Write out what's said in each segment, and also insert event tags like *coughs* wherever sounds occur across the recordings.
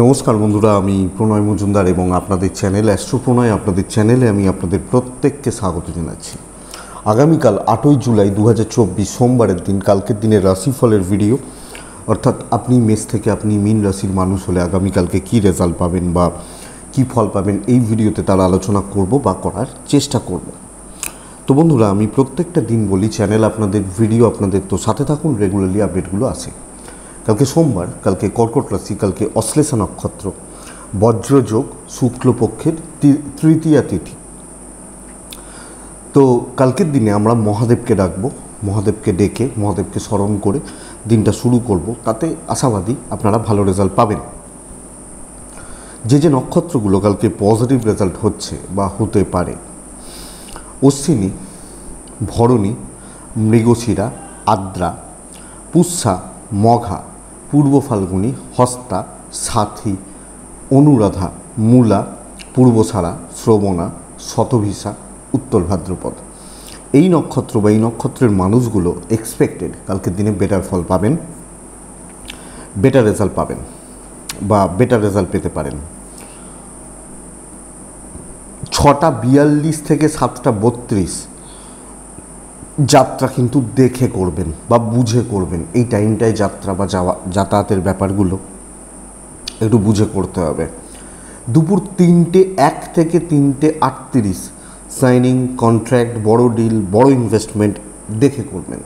নমস্কার বন্ধুরা আমি প্রণয় মজুমদার এবং আপনাদের চ্যানেল অ্যাস্ট্রো প্রণয় আপনাদের চ্যানেলে আমি আপনাদের প্রত্যেককে স্বাগত জানাচ্ছি আগামীকাল আটই জুলাই দু চব্বিশ সোমবারের দিন কালকের দিনের রাশিফলের ভিডিও অর্থাৎ আপনি মেষ থেকে আপনি মিন রাশির মানুষ হলে আগামীকালকে কি রেজাল্ট পাবেন বা কি ফল পাবেন এই ভিডিওতে তার আলোচনা করব বা করার চেষ্টা করব তো বন্ধুরা আমি প্রত্যেকটা দিন বলি চ্যানেল আপনাদের ভিডিও আপনাদের তো সাথে থাকুন রেগুলারলি আপডেটগুলো আসে কালকে সোমবার কালকে কর্কট রাশি কালকে অশ্লেষা নক্ষত্র বজ্রযোগ শুক্লপক্ষের তৃতীয়া তিথি তো কালকের দিনে আমরা মহাদেবকে ডাকবো মহাদেবকে ডেকে মহাদেবকে স্মরণ করে দিনটা শুরু করব তাতে আশাবাদী আপনারা ভালো রেজাল্ট পাবেন যে যে নক্ষত্রগুলো কালকে পজিটিভ রেজাল্ট হচ্ছে বা হতে পারে অশ্বিনী ভরণী মৃগশিরা আদ্রা পুষ্যা মঘা পূর্ব ফাল্গুনি হস্তা সাথী অনুরাধা মূলা পূর্বসারা শ্রবণা শতভিসা উত্তর ভাদ্রপদ এই নক্ষত্র বা এই নক্ষত্রের মানুষগুলো এক্সপেক্টেড কালকের দিনে বেটার ফল পাবেন বেটার রেজাল্ট পাবেন বা বেটার রেজাল্ট পেতে পারেন ছটা বিয়াল্লিশ থেকে সাতটা বত্রিশ যাত্রা কিন্তু দেখে করবেন বা বুঝে করবেন এই টাইমটায় যাত্রা বা যাওয়া যাতায়াতের ব্যাপারগুলো একটু বুঝে করতে হবে দুপুর তিনটে এক থেকে তিনটে আটত্রিশ সাইনিং কন্ট্র্যাক্ট বড় ডিল বড় ইনভেস্টমেন্ট দেখে করবেন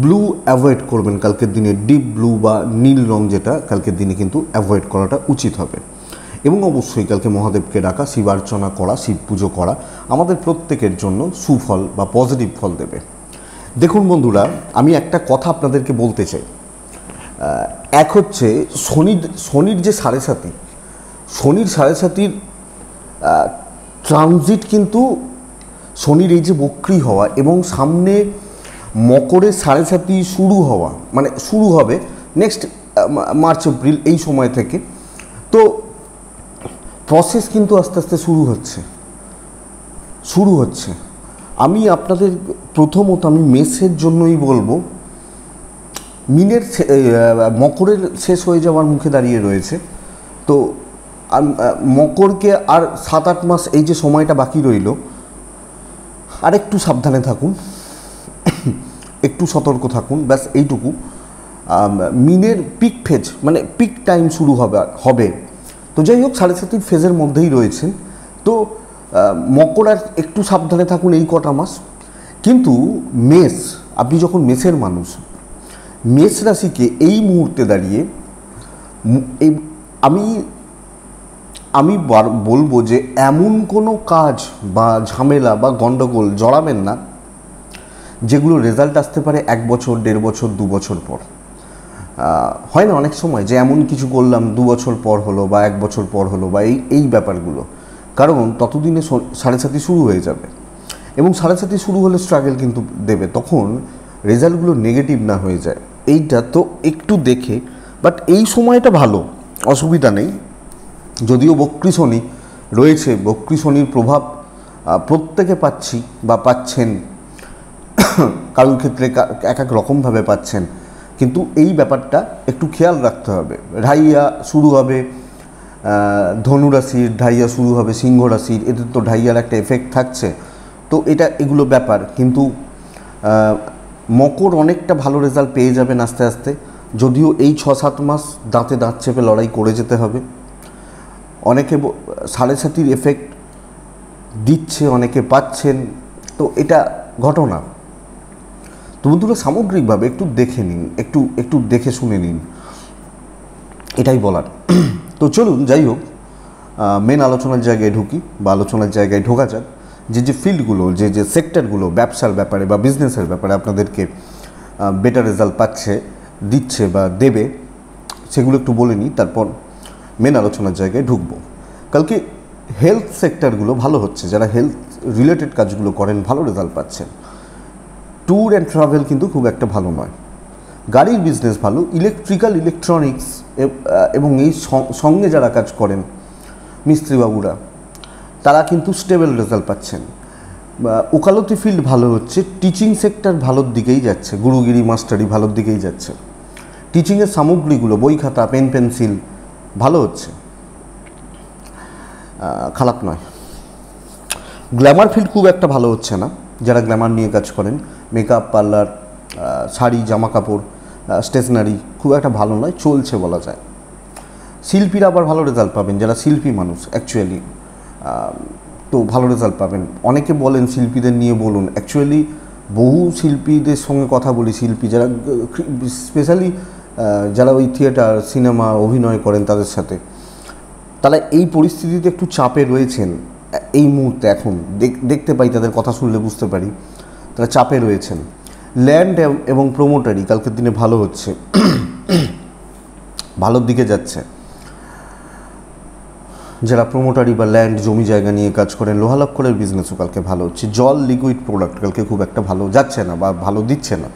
ব্লু অ্যাভয়েড করবেন কালকের দিনে ডিপ ব্লু বা নীল রং যেটা কালকের দিনে কিন্তু অ্যাভয়েড করাটা উচিত হবে এবং অবশ্যই কালকে মহাদেবকে ডাকা শিবার্চনা করা শিব পুজো করা আমাদের প্রত্যেকের জন্য সুফল বা পজিটিভ ফল দেবে দেখুন বন্ধুরা আমি একটা কথা আপনাদেরকে বলতে চাই এক হচ্ছে শনির শনির যে সাড়ে সাথী শনির সাড়ে সাথীর ট্রানজিট কিন্তু শনির এই যে বক্রি হওয়া এবং সামনে মকরের সাড়ে সাথী শুরু হওয়া মানে শুরু হবে নেক্সট মার্চ এপ্রিল এই সময় থেকে তো প্রসেস কিন্তু আস্তে আস্তে শুরু হচ্ছে শুরু হচ্ছে আমি আপনাদের প্রথমত আমি মেসের জন্যই বলবো মিনের মকরের শেষ হয়ে যাওয়ার মুখে দাঁড়িয়ে রয়েছে তো মকরকে আর সাত আট মাস এই যে সময়টা বাকি রইল আর একটু সাবধানে থাকুন একটু সতর্ক থাকুন ব্যাস এইটুকু মিনের পিক ফেজ মানে পিক টাইম শুরু হবে হবে তো যাই হোক সাড়ে সাতই ফেজের মধ্যেই রয়েছেন তো মকরার একটু সাবধানে থাকুন এই কটা মাস কিন্তু মেষ আপনি যখন মেষের মানুষ মেষ রাশিকে এই মুহূর্তে দাঁড়িয়ে আমি আমি বলবো যে এমন কোনো কাজ বা ঝামেলা বা গণ্ডগোল জড়াবেন না যেগুলো রেজাল্ট আসতে পারে এক বছর দেড় বছর দু বছর পর হয় না অনেক সময় যে এমন কিছু করলাম দু বছর পর হলো বা এক বছর পর হলো বা এই এই ব্যাপারগুলো কারণ ততদিনে সাড়ে সাথী শুরু হয়ে যাবে এবং সাড়ে সাথী শুরু হলে স্ট্রাগল কিন্তু দেবে তখন রেজাল্টগুলো নেগেটিভ না হয়ে যায় এইটা তো একটু দেখে বাট এই সময়টা ভালো অসুবিধা নেই যদিও বক্রি শনি রয়েছে বক্রি শনির প্রভাব প্রত্যেকে পাচ্ছি বা পাচ্ছেন *coughs* কারোর ক্ষেত্রে এক এক রকমভাবে পাচ্ছেন কিন্তু এই ব্যাপারটা একটু খেয়াল রাখতে হবে ঢাইয়া শুরু হবে ধনুরাশির ঢাইয়া শুরু হবে সিংহ রাশির এদের তো ঢাইয়ার একটা এফেক্ট থাকছে তো এটা এগুলো ব্যাপার কিন্তু মকর অনেকটা ভালো রেজাল্ট পেয়ে যাবেন আস্তে আস্তে যদিও এই ছ সাত মাস দাঁতে দাঁত চেপে লড়াই করে যেতে হবে অনেকে সাড়ে সাতির এফেক্ট দিচ্ছে অনেকে পাচ্ছেন তো এটা ঘটনা তো বন্ধুরা সামগ্রিকভাবে একটু দেখে নিন একটু একটু দেখে শুনে নিন এটাই বলার তো চলুন যাই হোক মেন আলোচনার জায়গায় ঢুকি বা আলোচনার জায়গায় ঢোকা যাক যে যে ফিল্ডগুলো যে যে সেক্টরগুলো ব্যবসার ব্যাপারে বা বিজনেসের ব্যাপারে আপনাদেরকে বেটার রেজাল্ট পাচ্ছে দিচ্ছে বা দেবে সেগুলো একটু বলে নিই তারপর মেন আলোচনার জায়গায় ঢুকবো কালকে হেলথ সেক্টরগুলো ভালো হচ্ছে যারা হেলথ রিলেটেড কাজগুলো করেন ভালো রেজাল্ট পাচ্ছেন ট্যুর অ্যান্ড ট্রাভেল কিন্তু খুব একটা ভালো নয় গাড়ির বিজনেস ভালো ইলেকট্রিক্যাল ইলেকট্রনিক্স এবং এই সঙ্গে যারা কাজ করেন মিস্ত্রিবাবুরা তারা কিন্তু স্টেবল রেজাল্ট পাচ্ছেন ওকালতি ফিল্ড ভালো হচ্ছে টিচিং সেক্টর ভালোর দিকেই যাচ্ছে গুরুগিরি মাস্টারি ভালোর দিকেই যাচ্ছে টিচিংয়ের সামগ্রীগুলো বই খাতা পেন পেন্সিল ভালো হচ্ছে খারাপ নয় গ্ল্যামার ফিল্ড খুব একটা ভালো হচ্ছে না যারা গ্ল্যামার নিয়ে কাজ করেন মেকআপ পার্লার শাড়ি জামা কাপড় স্টেশনারি খুব একটা ভালো নয় চলছে বলা যায় শিল্পীরা আবার ভালো রেজাল্ট পাবেন যারা শিল্পী মানুষ অ্যাকচুয়ালি তো ভালো রেজাল্ট পাবেন অনেকে বলেন শিল্পীদের নিয়ে বলুন অ্যাকচুয়ালি বহু শিল্পীদের সঙ্গে কথা বলি শিল্পী যারা স্পেশালি যারা ওই থিয়েটার সিনেমা অভিনয় করেন তাদের সাথে তারা এই পরিস্থিতিতে একটু চাপে রয়েছেন এই মুহূর্তে এখন দেখতে পাই তাদের কথা শুনলে বুঝতে পারি তারা চাপে রয়েছেন ল্যান্ড এবং প্রোমোটারি কালকের দিনে ভালো হচ্ছে *clears throat* ভালোর দিকে যাচ্ছে যারা প্রোমোটারি বা ল্যান্ড জমি জায়গা নিয়ে কাজ করেন লোহালক্ষরের বিজনেসও কালকে ভালো হচ্ছে জল লিকুইড প্রোডাক্ট কালকে খুব একটা ভালো যাচ্ছে না বা ভালো দিচ্ছে না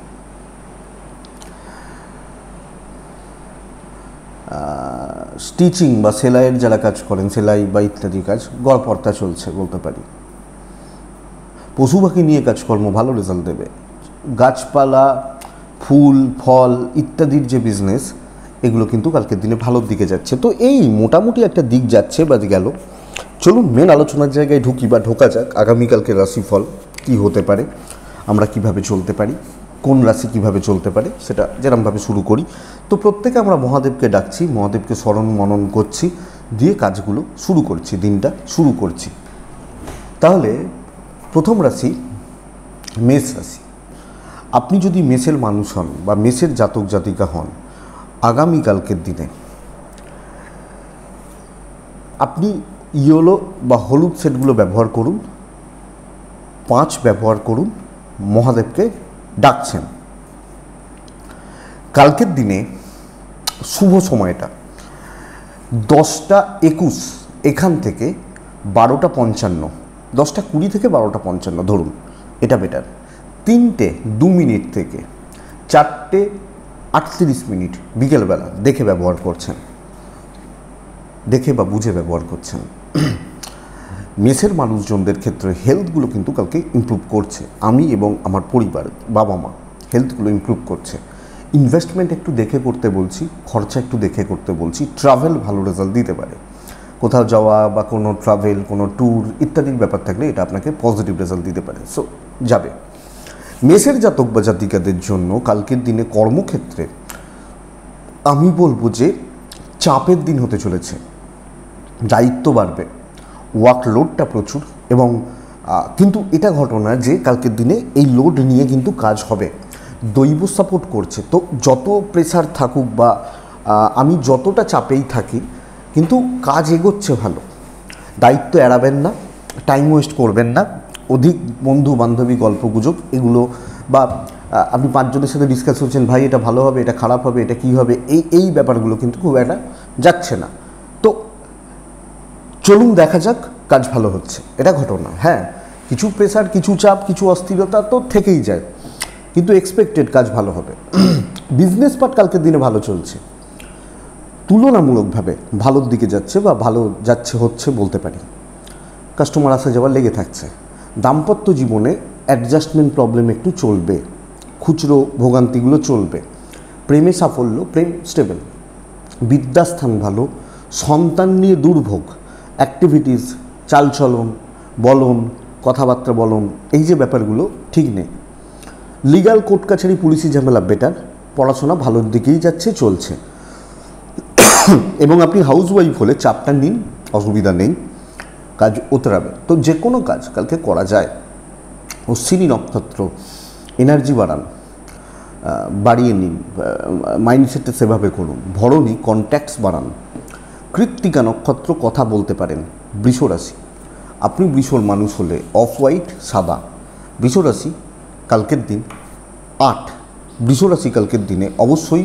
টিচিং বা সেলাইয়ের যারা কাজ করেন সেলাই বা ইত্যাদি কাজ গড়পর্তা চলছে বলতে পারি পশু পাখি নিয়ে কাজকর্ম ভালো রেজাল্ট দেবে গাছপালা ফুল ফল ইত্যাদির যে বিজনেস এগুলো কিন্তু কালকের দিনে ভালোর দিকে যাচ্ছে তো এই মোটামুটি একটা দিক যাচ্ছে বা গেল চলুন মেন আলোচনার জায়গায় ঢুকি বা ঢোকা যাক আগামীকালকে রাশিফল কি হতে পারে আমরা কিভাবে চলতে পারি কোন রাশি কিভাবে চলতে পারে সেটা যেরমভাবে শুরু করি তো প্রত্যেকে আমরা মহাদেবকে ডাকছি মহাদেবকে স্মরণ মনন করছি দিয়ে কাজগুলো শুরু করছি দিনটা শুরু করছি তাহলে প্রথম রাশি মেষ রাশি আপনি যদি মেষের মানুষ হন বা মেষের জাতক জাতিকা হন আগামীকালকের দিনে আপনি ইয়োলো বা হলুদ সেটগুলো ব্যবহার করুন পাঁচ ব্যবহার করুন মহাদেবকে ডাকছেন কালকের দিনে শুভ সময়টা দশটা একুশ এখান থেকে বারোটা পঞ্চান্ন দশটা কুড়ি থেকে বারোটা পঞ্চান্ন ধরুন এটা বেটার তিনটে দু মিনিট থেকে চারটে আটত্রিশ মিনিট বিকেলবেলা দেখে ব্যবহার করছেন দেখে বা বুঝে ব্যবহার করছেন মেসের মানুষজনদের ক্ষেত্রে হেলথগুলো কিন্তু কালকে ইম্প্রুভ করছে আমি এবং আমার পরিবার বাবা মা হেলথগুলো ইম্প্রুভ করছে ইনভেস্টমেন্ট একটু দেখে করতে বলছি খরচা একটু দেখে করতে বলছি ট্রাভেল ভালো রেজাল্ট দিতে পারে কোথাও যাওয়া বা কোনো ট্রাভেল কোনো ট্যুর ইত্যাদির ব্যাপার থাকলে এটা আপনাকে পজিটিভ রেজাল্ট দিতে পারে সো যাবে মেসের জাতক বা জাতিকাদের জন্য কালকের দিনে কর্মক্ষেত্রে আমি বলবো যে চাপের দিন হতে চলেছে দায়িত্ব বাড়বে ওয়ার্কলোডটা প্রচুর এবং কিন্তু এটা ঘটনা যে কালকের দিনে এই লোড নিয়ে কিন্তু কাজ হবে দৈব সাপোর্ট করছে তো যত প্রেসার থাকুক বা আমি যতটা চাপেই থাকি কিন্তু কাজ এগোচ্ছে ভালো দায়িত্ব এড়াবেন না টাইম ওয়েস্ট করবেন না অধিক বন্ধু বান্ধবী গল্প গুজব এগুলো বা আপনি পাঁচজনের সাথে ডিসকাস করছেন ভাই এটা ভালো হবে এটা খারাপ হবে এটা কী হবে এই এই ব্যাপারগুলো কিন্তু খুব একটা যাচ্ছে না চলুন দেখা যাক কাজ ভালো হচ্ছে এটা ঘটনা হ্যাঁ কিছু প্রেসার কিছু চাপ কিছু অস্থিরতা তো থেকেই যায় কিন্তু এক্সপেক্টেড কাজ ভালো হবে বিজনেস *clears throat* পার্ট কালকের দিনে ভালো চলছে তুলনামূলকভাবে ভালোর দিকে যাচ্ছে বা ভালো যাচ্ছে হচ্ছে বলতে পারি কাস্টমার আসা যাওয়া লেগে থাকছে দাম্পত্য জীবনে অ্যাডজাস্টমেন্ট প্রবলেম একটু চলবে খুচরো ভোগান্তিগুলো চলবে প্রেমে সাফল্য প্রেম স্টেবল বিদ্যাস্থান ভালো সন্তান নিয়ে দুর্ভোগ অ্যাক্টিভিটিস চালচলন বলন কথাবার্তা বলন এই যে ব্যাপারগুলো ঠিক নেই লিগাল কোর্ট কাছারি পুলিশি ঝামেলা বেটার পড়াশোনা ভালোর দিকেই যাচ্ছে চলছে এবং আপনি হাউসওয়াইফ হলে চাপটা নিন অসুবিধা নেই কাজ উতরাবে তো যে কোনো কাজ কালকে করা যায় অশ্বিনী নক্ষত্র এনার্জি বাড়ান বাড়িয়ে নিন মাইন্ডসেটটা সেভাবে করুন ভরণী কন্ট্যাক্টস বাড়ান কৃত্তিকা নক্ষত্র কথা বলতে পারেন বৃষরাশি আপনি বৃষর মানুষ হলে অফ হোয়াইট সাদা বৃষরাশি কালকের দিন আট বৃষরাশি কালকের দিনে অবশ্যই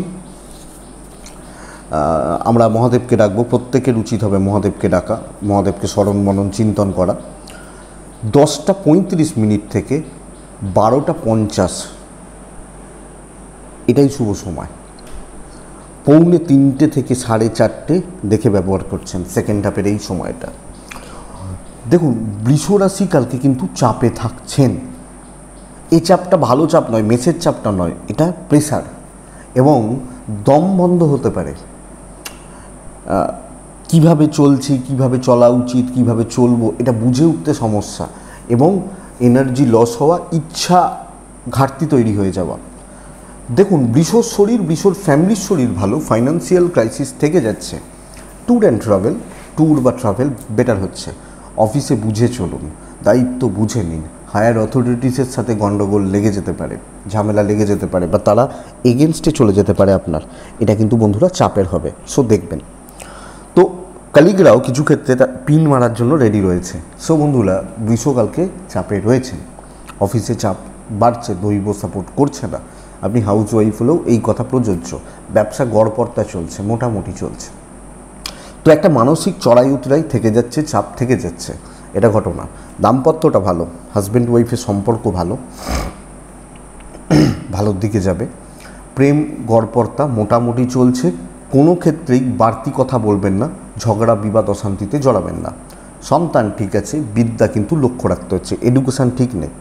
আমরা মহাদেবকে ডাকবো প্রত্যেকের উচিত হবে মহাদেবকে ডাকা মহাদেবকে স্মরণ মনন চিন্তন করা দশটা পঁয়ত্রিশ মিনিট থেকে বারোটা পঞ্চাশ এটাই শুভ সময় পৌনে তিনটে থেকে সাড়ে চারটে দেখে ব্যবহার করছেন সেকেন্ড হাফের এই সময়টা দেখুন বৃষরাশি কালকে কিন্তু চাপে থাকছেন এই চাপটা ভালো চাপ নয় মেসের চাপটা নয় এটা প্রেশার এবং দম বন্ধ হতে পারে কিভাবে চলছি কিভাবে চলা উচিত কিভাবে চলবো এটা বুঝে উঠতে সমস্যা এবং এনার্জি লস হওয়া ইচ্ছা ঘাটতি তৈরি হয়ে যাওয়া দেখুন বৃষর শরীর বৃষর ফ্যামিলির শরীর ভালো ফাইন্যান্সিয়াল ক্রাইসিস থেকে যাচ্ছে ট্যুর অ্যান্ড ট্রাভেল ট্যুর বা ট্রাভেল বেটার হচ্ছে অফিসে বুঝে চলুন দায়িত্ব বুঝে নিন হায়ার অথরিটিসের সাথে গণ্ডগোল লেগে যেতে পারে ঝামেলা লেগে যেতে পারে বা তারা এগেনস্টে চলে যেতে পারে আপনার এটা কিন্তু বন্ধুরা চাপের হবে সো দেখবেন তো কালিগরাও কিছু ক্ষেত্রে তা পিন মারার জন্য রেডি রয়েছে সো বন্ধুরা গ্রীষ্মকালকে চাপে রয়েছেন অফিসে চাপ বাড়ছে দৈব সাপোর্ট করছে না আপনি হাউস ওয়াইফ হলেও এই কথা প্রযোজ্য ব্যবসা গড়পর্তা চলছে মোটামুটি চলছে তো একটা মানসিক চড়াই উতরাই থেকে যাচ্ছে চাপ থেকে যাচ্ছে এটা ঘটনা দাম্পত্যটা ভালো হাজব্যান্ড ওয়াইফের সম্পর্ক ভালো ভালোর দিকে যাবে প্রেম গড়পর্তা মোটামুটি চলছে কোনো ক্ষেত্রেই বাড়তি কথা বলবেন না ঝগড়া বিবাদ অশান্তিতে জড়াবেন না সন্তান ঠিক আছে বিদ্যা কিন্তু লক্ষ্য রাখতে হচ্ছে এডুকেশান ঠিক নেই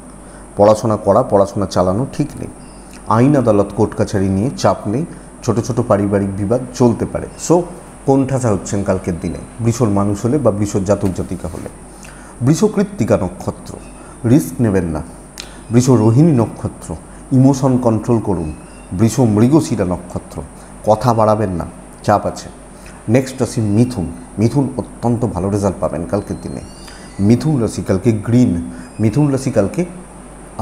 পড়াশোনা করা পড়াশোনা চালানো ঠিক নেই আইন আদালত কোর্ট কাছারি নিয়ে চাপ নেই ছোট ছোট পারিবারিক বিবাদ চলতে পারে সো কোণঠাসা হচ্ছেন কালকের দিনে বৃষর মানুষ হলে বা বৃষর জাতক জাতিকা হলে বৃষকৃত্তিকা নক্ষত্র রিস্ক নেবেন না বৃষ রোহিণী নক্ষত্র ইমোশন কন্ট্রোল করুন বৃষ মৃগশিরা নক্ষত্র কথা বাড়াবেন না চাপ আছে নেক্সট রাশি মিথুন মিথুন অত্যন্ত ভালো রেজাল্ট পাবেন কালকের দিনে মিথুন রাশি কালকে গ্রিন মিথুন রাশি কালকে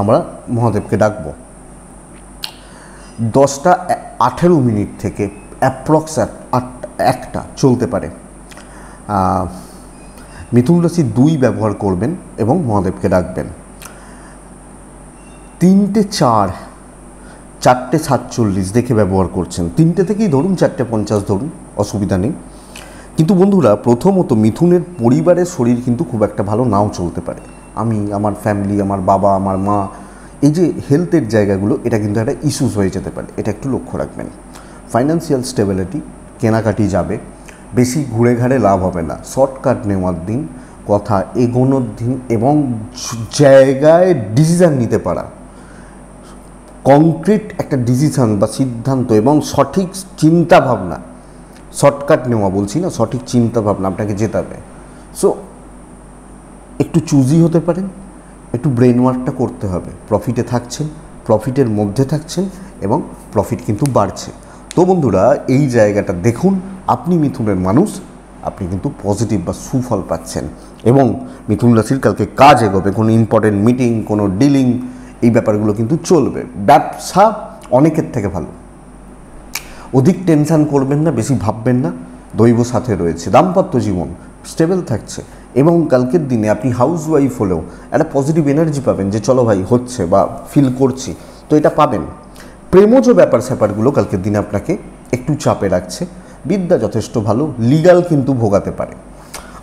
আমরা মহাদেবকে ডাকবো দশটা আঠেরো মিনিট থেকে অ্যাপ্রক্স একটা চলতে পারে মিথুন রাশি দুই ব্যবহার করবেন এবং মহাদেবকে রাখবেন তিনটে চার চারটে সাতচল্লিশ দেখে ব্যবহার করছেন তিনটে থেকেই ধরুন চারটে পঞ্চাশ ধরুন অসুবিধা নেই কিন্তু বন্ধুরা প্রথমত মিথুনের পরিবারের শরীর কিন্তু খুব একটা ভালো নাও চলতে পারে আমি আমার ফ্যামিলি আমার বাবা আমার মা এই যে হেলথের জায়গাগুলো এটা কিন্তু একটা ইস্যুস হয়ে যেতে পারে এটা একটু লক্ষ্য রাখবেন ফাইন্যান্সিয়াল স্টেবিলিটি কেনাকাটি যাবে বেশি ঘুরে ঘাড়ে লাভ হবে না শর্টকাট নেওয়ার দিন কথা এগোনোর দিন এবং জায়গায় ডিসিশান নিতে পারা কংক্রিট একটা ডিসিশান বা সিদ্ধান্ত এবং সঠিক চিন্তাভাবনা শর্টকাট নেওয়া বলছি না সঠিক চিন্তাভাবনা আপনাকে যেতে হবে সো একটু চুজি হতে পারেন একটু ব্রেন ওয়ার্কটা করতে হবে প্রফিটে থাকছেন প্রফিটের মধ্যে থাকছেন এবং প্রফিট কিন্তু বাড়ছে তো বন্ধুরা এই জায়গাটা দেখুন আপনি মিথুনের মানুষ আপনি কিন্তু পজিটিভ বা সুফল পাচ্ছেন এবং মিথুন রাশির কালকে কাজ এগোবে কোনো ইম্পর্টেন্ট মিটিং কোনো ডিলিং এই ব্যাপারগুলো কিন্তু চলবে ব্যবসা অনেকের থেকে ভালো অধিক টেনশান করবেন না বেশি ভাববেন না দৈব সাথে রয়েছে দাম্পত্য জীবন স্টেবল থাকছে এবং কালকের দিনে আপনি হাউস ওয়াইফ হলেও একটা পজিটিভ এনার্জি পাবেন যে চলো ভাই হচ্ছে বা ফিল করছি তো এটা পাবেন প্রেমজ ব্যাপার স্যাপারগুলো কালকের দিনে আপনাকে একটু চাপে রাখছে বিদ্যা যথেষ্ট ভালো লিগাল কিন্তু ভোগাতে পারে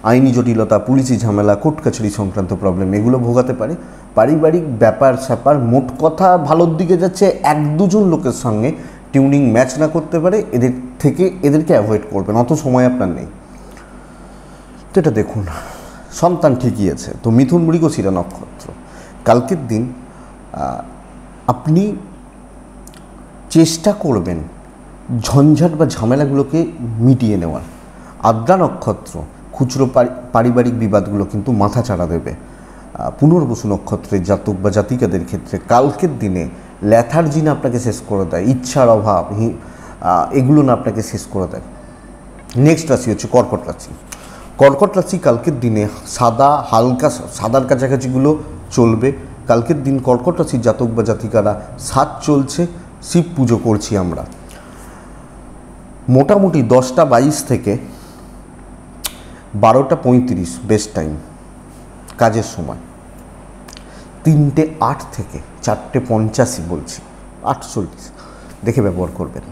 আইনি জটিলতা পুলিশি ঝামেলা কোর্ট কাছারি সংক্রান্ত প্রবলেম এগুলো ভোগাতে পারে পারিবারিক ব্যাপার স্যাপার মোট কথা ভালোর দিকে যাচ্ছে এক দুজন লোকের সঙ্গে টিউনিং ম্যাচ না করতে পারে এদের থেকে এদেরকে অ্যাভয়েড করবেন অত সময় আপনার নেই তো এটা দেখুন সন্তান আছে তো মিথুন মৃগশিরা নক্ষত্র কালকের দিন আপনি চেষ্টা করবেন ঝঞ্ঝাট বা ঝামেলাগুলোকে মিটিয়ে নেওয়ার আদ্রা নক্ষত্র খুচরো পারিবারিক বিবাদগুলো কিন্তু মাথা চাড়া দেবে পুনর্বসু নক্ষত্রের জাতক বা জাতিকাদের ক্ষেত্রে কালকের দিনে ল্যাথার্জিন আপনাকে শেষ করে দেয় ইচ্ছার অভাব এগুলো না আপনাকে শেষ করে দেয় নেক্সট রাশি হচ্ছে কর্কট রাশি কর্কট রাশি কালকের দিনে সাদা হালকা সাদার কাছাকাছিগুলো চলবে কালকের দিন কর্কট রাশির জাতক বা জাতিকারা সাত চলছে শিব পুজো করছি আমরা মোটামুটি দশটা বাইশ থেকে বারোটা পঁয়ত্রিশ বেস্ট টাইম কাজের সময় তিনটে আট থেকে চারটে পঞ্চাশই বলছি আটচল্লিশ দেখে ব্যবহার করবেন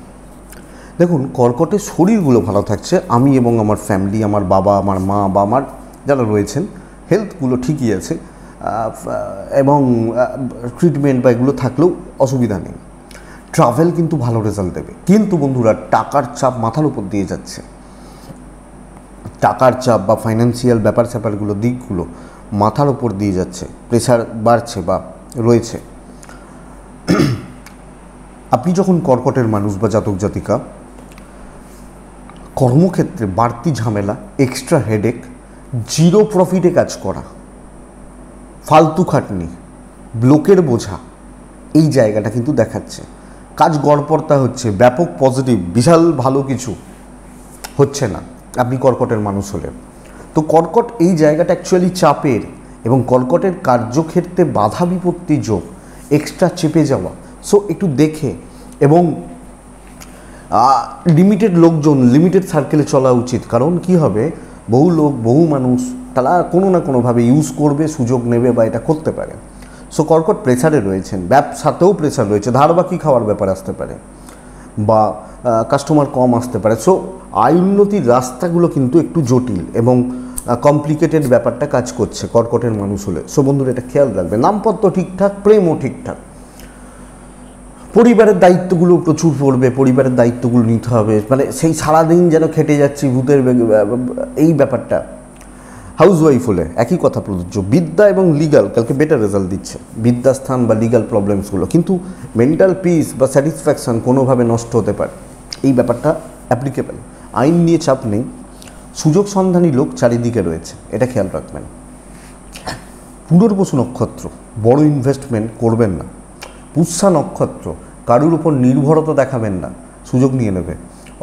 দেখুন কর্কটে শরীরগুলো ভালো থাকছে আমি এবং আমার ফ্যামিলি আমার বাবা আমার মা বা আমার যারা রয়েছেন হেলথগুলো ঠিকই আছে এবং ট্রিটমেন্ট বা এগুলো থাকলেও অসুবিধা নেই ট্রাভেল কিন্তু ভালো রেজাল্ট দেবে কিন্তু বন্ধুরা টাকার চাপ মাথার উপর দিয়ে যাচ্ছে টাকার চাপ বা ফাইন্যান্সিয়াল ব্যাপার স্যাপারগুলো দিকগুলো মাথার উপর দিয়ে যাচ্ছে প্রেশার বাড়ছে বা রয়েছে *clears throat* আপনি যখন কর্কটের মানুষ বা জাতক জাতিকা কর্মক্ষেত্রে বাড়তি ঝামেলা এক্সট্রা হেডেক জিরো প্রফিটে কাজ করা ফালতু খাটনি ব্লকের বোঝা এই জায়গাটা কিন্তু দেখাচ্ছে কাজ গড়পড়তা হচ্ছে ব্যাপক পজিটিভ বিশাল ভালো কিছু হচ্ছে না আপনি কর্কটের মানুষ হলেন তো কর্কট এই জায়গাটা অ্যাকচুয়ালি চাপের এবং কর্কটের কার্যক্ষেত্রে বাধা বিপত্তি যোগ এক্সট্রা চেপে যাওয়া সো একটু দেখে এবং লিমিটেড লোকজন লিমিটেড সার্কেলে চলা উচিত কারণ কি হবে বহু লোক বহু মানুষ তারা কোনো না কোনোভাবে ইউজ করবে সুযোগ নেবে বা এটা করতে পারে সো কর্কট প্রেসারে রয়েছেন ব্যবসাতেও প্রেসার রয়েছে ধার বাকি খাওয়ার ব্যাপার আসতে পারে বা কাস্টমার কম আসতে পারে সো আয় উন্নতির রাস্তাগুলো কিন্তু একটু জটিল এবং কমপ্লিকেটেড ব্যাপারটা কাজ করছে কর্কটের মানুষ হলে সো বন্ধুরা এটা খেয়াল রাখবে নামপত্র ঠিকঠাক প্রেমও ঠিকঠাক পরিবারের দায়িত্বগুলো প্রচুর পড়বে পরিবারের দায়িত্বগুলো নিতে হবে মানে সেই সারাদিন যেন খেটে যাচ্ছি ভূতের এই ব্যাপারটা হাউসওয়াইফ হলে একই কথা প্রযোজ্য বিদ্যা এবং লিগাল কালকে বেটার রেজাল্ট দিচ্ছে বিদ্যাস্থান বা লিগাল প্রবলেমসগুলো কিন্তু মেন্টাল পিস বা স্যাটিসফ্যাকশান কোনোভাবে নষ্ট হতে পারে এই ব্যাপারটা অ্যাপ্লিকেবল আইন নিয়ে চাপ নেই সুযোগ সন্ধানী লোক চারিদিকে রয়েছে এটা খেয়াল রাখবেন পুনর্বসু নক্ষত্র বড় ইনভেস্টমেন্ট করবেন না পুষ্যা নক্ষত্র কারুর উপর নির্ভরতা দেখাবেন না সুযোগ নিয়ে নেবে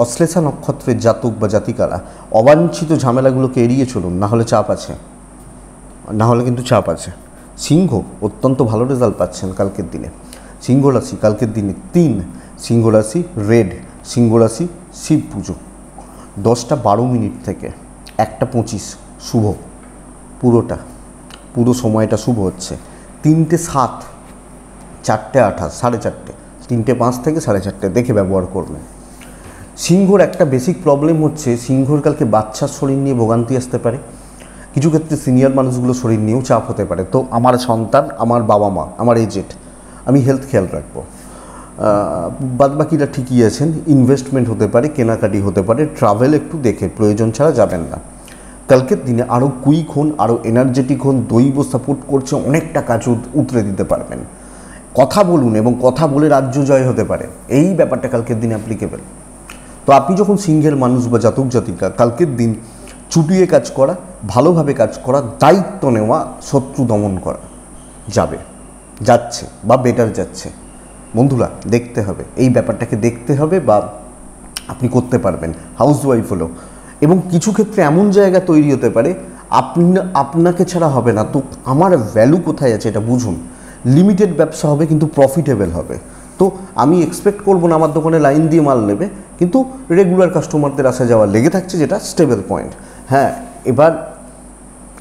অশ্লেষা নক্ষত্রের জাতক বা জাতিকারা অবাঞ্ছিত ঝামেলাগুলোকে এড়িয়ে চলুন না হলে চাপ আছে না হলে কিন্তু চাপ আছে সিংহ অত্যন্ত ভালো রেজাল্ট পাচ্ছেন কালকের দিনে সিংহ রাশি কালকের দিনে তিন সিংহ রাশি রেড সিংহ রাশি শিব পুজো দশটা বারো মিনিট থেকে একটা পঁচিশ শুভ পুরোটা পুরো সময়টা শুভ হচ্ছে তিনটে সাত চারটে আঠাশ সাড়ে চারটে তিনটে পাঁচ থেকে সাড়ে চারটে দেখে ব্যবহার করবেন সিংহর একটা বেসিক প্রবলেম হচ্ছে সিংহর কালকে বাচ্চার শরীর নিয়ে ভোগান্তি আসতে পারে কিছু ক্ষেত্রে সিনিয়র মানুষগুলো শরীর নিয়েও চাপ হতে পারে তো আমার সন্তান আমার বাবা মা আমার এজেট আমি হেলথ খেয়াল রাখবো বাদবাকিরা ঠিকই আছেন ইনভেস্টমেন্ট হতে পারে কেনাকাটি হতে পারে ট্রাভেল একটু দেখে প্রয়োজন ছাড়া যাবেন না কালকের দিনে আরও কুইক হন আরও এনার্জেটিক হন দৈব সাপোর্ট করছে অনেকটা কাজ উতরে দিতে পারবেন কথা বলুন এবং কথা বলে রাজ্য জয় হতে পারে এই ব্যাপারটা কালকের দিন অ্যাপ্লিকেবেল তো আপনি যখন সিঙ্গেল মানুষ বা জাতক জাতিকা কালকের দিন চুটিয়ে কাজ করা ভালোভাবে কাজ করা দায়িত্ব নেওয়া শত্রু দমন করা যাবে যাচ্ছে বা বেটার যাচ্ছে বন্ধুরা দেখতে হবে এই ব্যাপারটাকে দেখতে হবে বা আপনি করতে পারবেন হাউস ওয়াইফ হলো এবং কিছু ক্ষেত্রে এমন জায়গা তৈরি হতে পারে আপনি আপনাকে ছাড়া হবে না তো আমার ভ্যালু কোথায় আছে এটা বুঝুন লিমিটেড ব্যবসা হবে কিন্তু প্রফিটেবল হবে তো আমি এক্সপেক্ট করব না আমার দোকানে লাইন দিয়ে মাল নেবে কিন্তু রেগুলার কাস্টমারদের আসা যাওয়া লেগে থাকছে যেটা স্টেবল পয়েন্ট হ্যাঁ এবার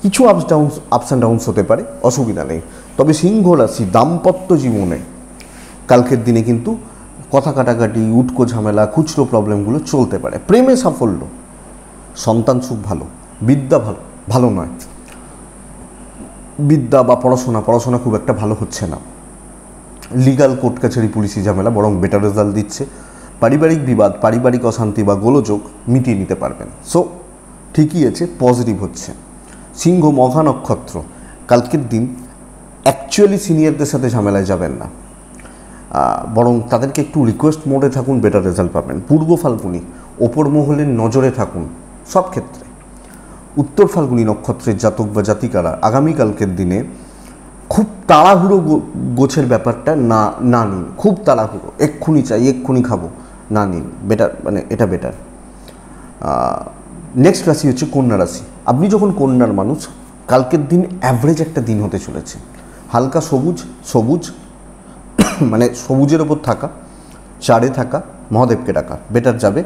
কিছু আপস ডাউনস আপস অ্যান্ড ডাউনস হতে পারে অসুবিধা নেই তবে সিংহ রাশি দাম্পত্য জীবনে কালকের দিনে কিন্তু কথা কাটাকাটি উটকো ঝামেলা খুচরো প্রবলেমগুলো চলতে পারে প্রেমে সাফল্য সন্তান সুখ ভালো বিদ্যা ভালো ভালো নয় বিদ্যা বা পড়াশোনা পড়াশোনা খুব একটা ভালো হচ্ছে না লিগাল কোর্ট কাছারি পুলিশি ঝামেলা বরং বেটার রেজাল্ট দিচ্ছে পারিবারিক বিবাদ পারিবারিক অশান্তি বা গোলযোগ মিটিয়ে নিতে পারবেন সো ঠিকই আছে পজিটিভ হচ্ছে সিংহ মঘা নক্ষত্র কালকের দিন অ্যাকচুয়ালি সিনিয়রদের সাথে ঝামেলায় যাবেন না বরং তাদেরকে একটু রিকোয়েস্ট মোডে থাকুন বেটার রেজাল্ট পাবেন পূর্ব ফাল্গুনি ওপর মহলের নজরে থাকুন সব ক্ষেত্রে উত্তর ফাল্গুনি নক্ষত্রের জাতক বা জাতিকারা আগামীকালকের দিনে খুব তাড়াহুড়ো গোছের ব্যাপারটা না না নিন খুব তাড়াহুড়ো এক্ষুনি চাই এক্ষুনি খাবো না নিন বেটার মানে এটা বেটার নেক্সট রাশি হচ্ছে কন্যা রাশি আপনি যখন কন্যার মানুষ কালকের দিন অ্যাভারেজ একটা দিন হতে চলেছে হালকা সবুজ সবুজ *coughs* মানে সবুজের ওপর থাকা চারে থাকা মহাদেবকে ডাকা বেটার যাবে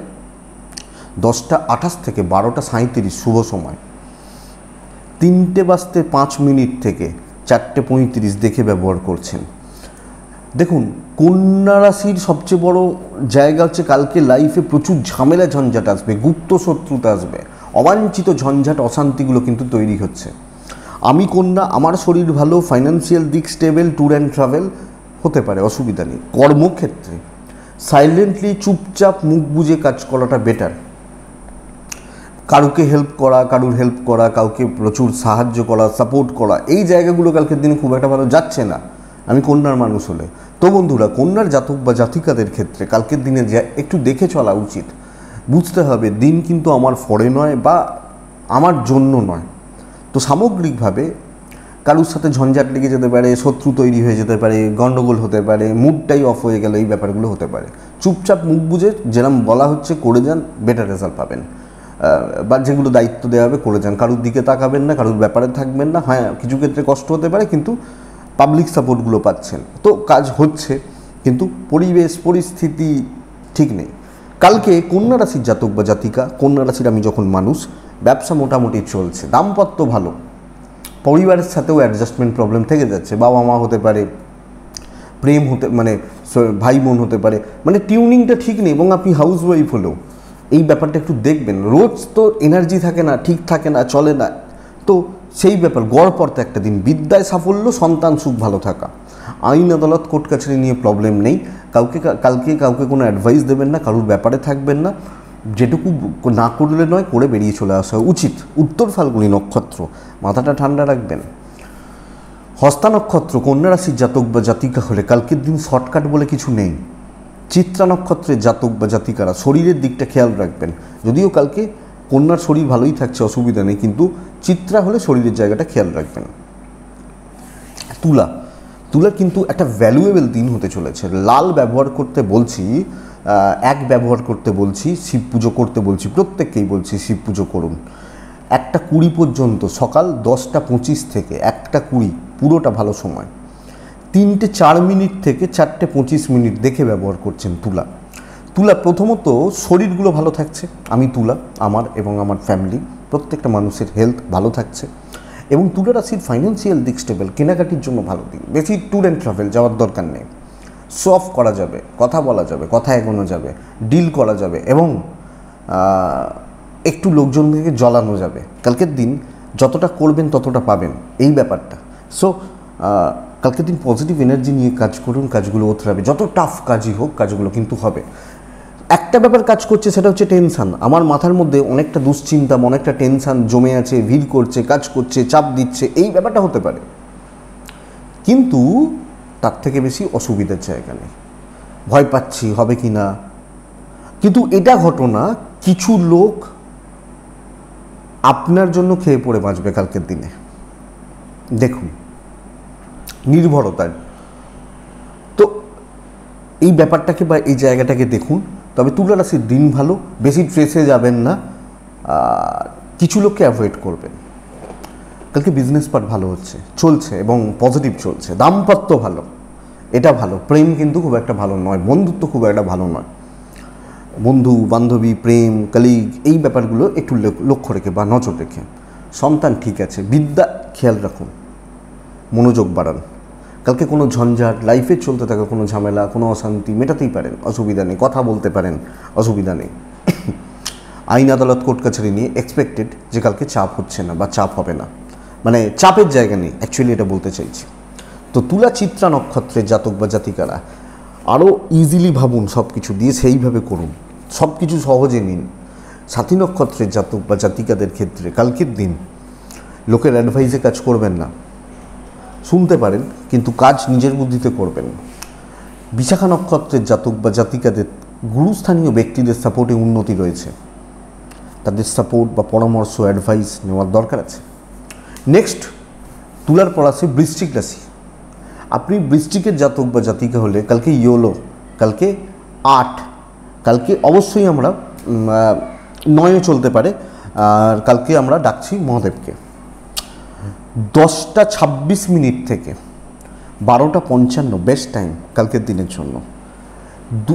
দশটা আঠাশ থেকে বারোটা সাঁত্রিশ শুভ সময় তিনটে বাজতে পাঁচ মিনিট থেকে চারটে পঁয়ত্রিশ দেখে ব্যবহার করছেন দেখুন কন্যা রাশির সবচেয়ে বড় জায়গা হচ্ছে কালকে লাইফে প্রচুর ঝামেলা ঝঞ্ঝাট আসবে গুপ্ত শত্রুতা আসবে অবাঞ্ছিত ঝঞ্ঝাট অশান্তিগুলো কিন্তু তৈরি হচ্ছে আমি কন্যা আমার শরীর ভালো ফাইন্যান্সিয়াল দিক স্টেবেল ট্যুর অ্যান্ড ট্রাভেল হতে পারে অসুবিধা নেই কর্মক্ষেত্রে সাইলেন্টলি চুপচাপ মুখ বুঝে কাজ করাটা বেটার কারুকে হেল্প করা কারুর হেল্প করা কাউকে প্রচুর সাহায্য করা সাপোর্ট করা এই জায়গাগুলো কালকের দিনে খুব একটা ভালো যাচ্ছে না আমি কন্যার মানুষ হলে তো বন্ধুরা কন্যার জাতক বা জাতিকাদের ক্ষেত্রে কালকের দিনে যা একটু দেখে চলা উচিত বুঝতে হবে দিন কিন্তু আমার ফরে নয় বা আমার জন্য নয় তো সামগ্রিকভাবে কারুর সাথে ঝঞ্ঝাট লেগে যেতে পারে শত্রু তৈরি হয়ে যেতে পারে গণ্ডগোল হতে পারে মুডটাই অফ হয়ে গেলে এই ব্যাপারগুলো হতে পারে চুপচাপ মুখ বুঝে যেরম বলা হচ্ছে করে যান বেটার রেজাল্ট পাবেন বা যেগুলো দায়িত্ব দেওয়া হবে করে যান কারোর দিকে তাকাবেন না কারোর ব্যাপারে থাকবেন না হ্যাঁ কিছু ক্ষেত্রে কষ্ট হতে পারে কিন্তু পাবলিক সাপোর্টগুলো পাচ্ছেন তো কাজ হচ্ছে কিন্তু পরিবেশ পরিস্থিতি ঠিক নেই কালকে কন্যা রাশির জাতক বা জাতিকা কন্যা রাশির আমি যখন মানুষ ব্যবসা মোটামুটি চলছে দামপত্র ভালো পরিবারের সাথেও অ্যাডজাস্টমেন্ট প্রবলেম থেকে যাচ্ছে বাবা মা হতে পারে প্রেম হতে মানে ভাই বোন হতে পারে মানে টিউনিংটা ঠিক নেই এবং আপনি হাউস ওয়াইফ হলেও এই ব্যাপারটা একটু দেখবেন রোজ তো এনার্জি থাকে না ঠিক থাকে না চলে না তো সেই ব্যাপার পড়তে একটা দিন বিদ্যায় সাফল্য সন্তান সুখ ভালো থাকা আইন আদালত কোর্ট কাছারি নিয়ে প্রবলেম নেই কাউকে কালকে কাউকে কোনো অ্যাডভাইস দেবেন না কারোর ব্যাপারে থাকবেন না যেটুকু না করলে নয় করে বেরিয়ে চলে আসা উচিত উত্তর ফাল্গুনি নক্ষত্র মাথাটা ঠান্ডা রাখবেন হস্তা নক্ষত্র কন্যা রাশির জাতক বা জাতিকা হলে কালকের দিন শর্টকাট বলে কিছু নেই চিত্রা নক্ষত্রের জাতক বা জাতিকারা শরীরের দিকটা খেয়াল রাখবেন যদিও কালকে কন্যার শরীর ভালোই থাকছে অসুবিধা নেই কিন্তু চিত্রা হলে শরীরের জায়গাটা খেয়াল রাখবেন তুলা তুলা কিন্তু একটা ভ্যালুয়েবল দিন হতে চলেছে লাল ব্যবহার করতে বলছি এক ব্যবহার করতে বলছি শিব পুজো করতে বলছি প্রত্যেককেই বলছি শিব পুজো করুন একটা কুড়ি পর্যন্ত সকাল দশটা পঁচিশ থেকে একটা কুড়ি পুরোটা ভালো সময় তিনটে চার মিনিট থেকে চারটে পঁচিশ মিনিট দেখে ব্যবহার করছেন তুলা তুলা প্রথমত শরীরগুলো ভালো থাকছে আমি তুলা আমার এবং আমার ফ্যামিলি প্রত্যেকটা মানুষের হেলথ ভালো থাকছে এবং তুলা রাশির ফাইন্যান্সিয়াল দিক স্টেবল কেনাকাটির জন্য ভালো দিক বেশি ট্যুর অ্যান্ড ট্রাভেল যাওয়ার দরকার নেই সফ করা যাবে কথা বলা যাবে কথা এগোনো যাবে ডিল করা যাবে এবং একটু লোকজনকে জ্বলানো যাবে কালকের দিন যতটা করবেন ততটা পাবেন এই ব্যাপারটা সো কালকের দিন পজিটিভ এনার্জি নিয়ে কাজ করুন কাজগুলো ওথরাবে যত টাফ কাজই হোক কাজগুলো কিন্তু হবে একটা ব্যাপার কাজ করছে সেটা হচ্ছে টেনশান আমার মাথার মধ্যে অনেকটা দুশ্চিন্তা অনেকটা টেনশান জমে আছে ভিড় করছে কাজ করছে চাপ দিচ্ছে এই ব্যাপারটা হতে পারে কিন্তু তার থেকে বেশি অসুবিধার জায়গা নেই ভয় পাচ্ছি হবে কি না কিন্তু এটা ঘটনা কিছু লোক আপনার জন্য খেয়ে পড়ে বাঁচবে কালকের দিনে দেখুন নির্ভরতার তো এই ব্যাপারটাকে বা এই জায়গাটাকে দেখুন তবে তুলা রাশির দিন ভালো বেশি ট্রেসে যাবেন না কিছু লোককে অ্যাভয়েড করবেন কালকে বিজনেস পার্ট ভালো হচ্ছে চলছে এবং পজিটিভ চলছে দাম্পত্য ভালো এটা ভালো প্রেম কিন্তু খুব একটা ভালো নয় বন্ধুত্ব খুব একটা ভালো নয় বন্ধু বান্ধবী প্রেম কালিগ এই ব্যাপারগুলো একটু লক্ষ্য রেখে বা নজর রেখে সন্তান ঠিক আছে বিদ্যা খেয়াল রাখুন মনোযোগ বাড়ান কালকে কোনো ঝঞ্ঝাট লাইফে চলতে থাকা কোনো ঝামেলা কোনো অশান্তি মেটাতেই পারেন অসুবিধা নেই কথা বলতে পারেন অসুবিধা নেই আইন আদালত কোর্ট কাছারি নিয়ে এক্সপেক্টেড যে কালকে চাপ হচ্ছে না বা চাপ হবে না মানে চাপের জায়গা নেই অ্যাকচুয়ালি এটা বলতে চাইছি তো তুলা চিত্রা নক্ষত্রের জাতক বা জাতিকারা আরও ইজিলি ভাবুন সব কিছু দিয়ে সেইভাবে করুন সব কিছু সহজে নিন সাথী নক্ষত্রের জাতক বা জাতিকাদের ক্ষেত্রে কালকের দিন লোকের অ্যাডভাইসে কাজ করবেন না শুনতে পারেন কিন্তু কাজ নিজের বুদ্ধিতে করবেন বিশাখা নক্ষত্রের জাতক বা জাতিকাদের গুরুস্থানীয় ব্যক্তিদের সাপোর্টে উন্নতি রয়েছে তাদের সাপোর্ট বা পরামর্শ অ্যাডভাইস নেওয়ার দরকার আছে নেক্সট তুলার পর আছে বৃষ্টিক রাশি আপনি বৃষ্টিকের জাতক বা জাতিকা হলে কালকে ইয়োলো কালকে আট কালকে অবশ্যই আমরা নয়ে চলতে পারে আর কালকে আমরা ডাকছি মহাদেবকে দশটা ছাব্বিশ মিনিট থেকে বারোটা পঞ্চান্ন বেস্ট টাইম কালকের দিনের জন্য দু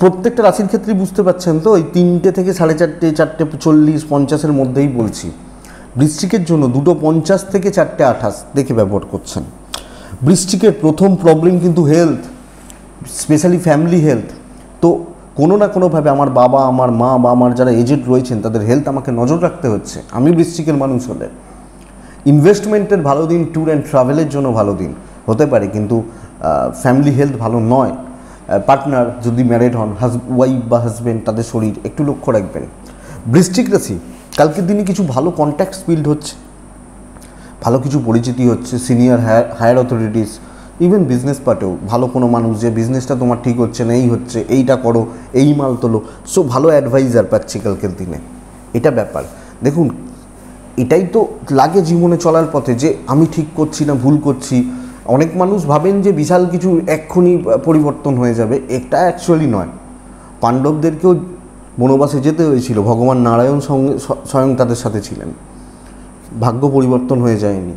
প্রত্যেকটা রাশির ক্ষেত্রে বুঝতে পারছেন তো ওই তিনটে থেকে সাড়ে চারটে চারটে চল্লিশ পঞ্চাশের মধ্যেই বলছি বৃষ্টিকের জন্য দুটো পঞ্চাশ থেকে চারটে আঠাশ দেখে ব্যবহার করছেন বৃষ্টিকের প্রথম প্রবলেম কিন্তু হেলথ স্পেশালি ফ্যামিলি হেলথ তো কোনো না কোনোভাবে আমার বাবা আমার মা বা আমার যারা এজেড রয়েছেন তাদের হেলথ আমাকে নজর রাখতে হচ্ছে আমি বৃষ্টিকের মানুষ হলে ইনভেস্টমেন্টের ভালো দিন ট্যুর অ্যান্ড ট্রাভেলের জন্য ভালো দিন হতে পারে কিন্তু ফ্যামিলি হেলথ ভালো নয় পার্টনার যদি ম্যারেড হন ওয়াইফ বা হাজব্যান্ড তাদের শরীর একটু লক্ষ্য রাখবেন বৃষ্টিক রাশি কালকের দিনে কিছু ভালো কন্ট্যাক্টস বিল্ড হচ্ছে ভালো কিছু পরিচিতি হচ্ছে senior higher authorities even business পার্টেও ভালো কোনো মানুষ যে বিজনেসটা তোমার ঠিক হচ্ছে না এই হচ্ছে এইটা করো এই মাল তোলো সো ভালো অ্যাডভাইজার পাচ্ছি কালকের দিনে এটা ব্যাপার দেখুন এটাই তো লাগে জীবনে চলার পথে যে আমি ঠিক করছি না ভুল করছি অনেক মানুষ ভাবেন যে বিশাল কিছু এক্ষুনি পরিবর্তন হয়ে যাবে এটা অ্যাকচুয়ালি নয় পাণ্ডবদেরকেও বনবাসে যেতে হয়েছিল ভগবান নারায়ণ সঙ্গে স্বয়ং তাদের সাথে ছিলেন ভাগ্য পরিবর্তন হয়ে যায়নি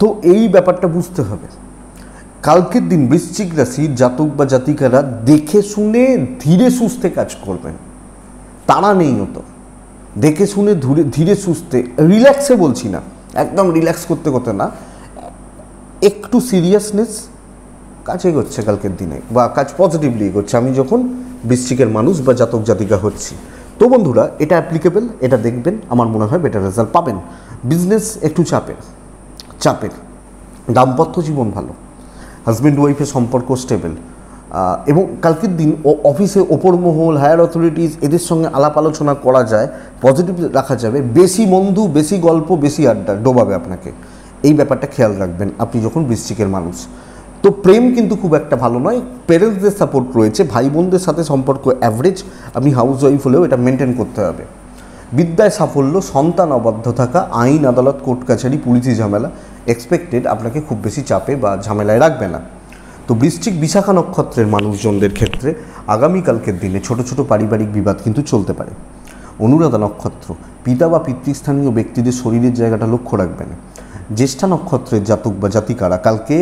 তো এই ব্যাপারটা বুঝতে হবে কালকের দিন বৃশ্চিক রাশি জাতক বা জাতিকারা দেখে শুনে ধীরে সুস্থে কাজ করবেন তারা নেই হতো দেখে শুনে ধীরে ধীরে সুস্থে রিল্যাক্সে বলছি না একদম রিল্যাক্স করতে করতে না একটু সিরিয়াসনেস কাজে এগোচ্ছে কালকের দিনে বা কাজ পজিটিভলি এগোচ্ছে আমি যখন বৃশ্চিকের মানুষ বা জাতক জাতিকা হচ্ছি তো বন্ধুরা এটা অ্যাপ্লিকেবল এটা দেখবেন আমার মনে হয় বেটার রেজাল্ট পাবেন বিজনেস একটু চাপের চাপের দাম্পত্য জীবন ভালো হাজব্যান্ড ওয়াইফের সম্পর্ক স্টেবেল এবং কালকের দিন ও অফিসে ওপর মহল হায়ার অথরিটিস এদের সঙ্গে আলাপ আলোচনা করা যায় পজিটিভ রাখা যাবে বেশি বন্ধু বেশি গল্প বেশি আড্ডা ডোবাবে আপনাকে এই ব্যাপারটা খেয়াল রাখবেন আপনি যখন বৃশ্চিকের মানুষ তো প্রেম কিন্তু খুব একটা ভালো নয় প্যারেন্টসদের সাপোর্ট রয়েছে ভাই বোনদের সাথে সম্পর্ক অ্যাভারেজ আপনি হাউস ওয়াইফ হলেও এটা মেনটেন করতে হবে বিদ্যায় সাফল্য সন্তান অবাধ্য থাকা আইন আদালত কোর্ট কাছারি পুলিশি ঝামেলা এক্সপেক্টেড আপনাকে খুব বেশি চাপে বা ঝামেলায় রাখবে না তো বৃশ্চিক বিশাখা নক্ষত্রের মানুষজনদের ক্ষেত্রে আগামীকালকের দিনে ছোট ছোট পারিবারিক বিবাদ কিন্তু চলতে পারে অনুরাধা নক্ষত্র পিতা বা পিতৃস্থানীয় ব্যক্তিদের শরীরের জায়গাটা লক্ষ্য রাখবেন জ্যেষ্ঠা নক্ষত্রের জাতক বা জাতিকারা কালকে